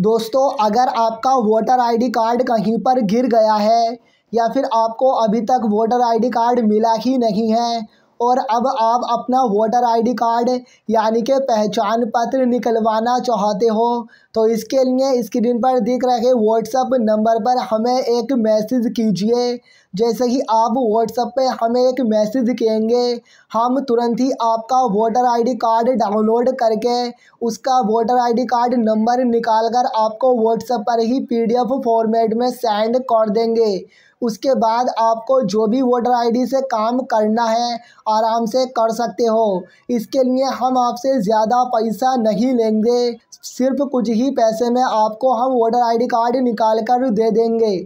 दोस्तों अगर आपका वोटर आईडी कार्ड कहीं पर गिर गया है या फिर आपको अभी तक वोटर आईडी कार्ड मिला ही नहीं है और अब आप अपना वोटर आईडी कार्ड यानी कि पहचान पत्र निकलवाना चाहते हो तो इसके लिए स्क्रीन पर दिख रहे व्हाट्सअप नंबर पर हमें एक मैसेज कीजिए जैसे कि आप व्हाट्सअप पे हमें एक मैसेज कहेंगे हम तुरंत ही आपका वोटर आईडी कार्ड डाउनलोड करके उसका वोटर आईडी कार्ड नंबर निकालकर आपको व्हाट्सअप पर ही पीडीएफ फॉर्मेट में सेंड कर देंगे उसके बाद आपको जो भी वोटर आईडी से काम करना है आराम से कर सकते हो इसके लिए हम आपसे ज़्यादा पैसा नहीं लेंगे सिर्फ कुछ ही पैसे में आपको हम वोटर आईडी कार्ड निकाल कर दे देंगे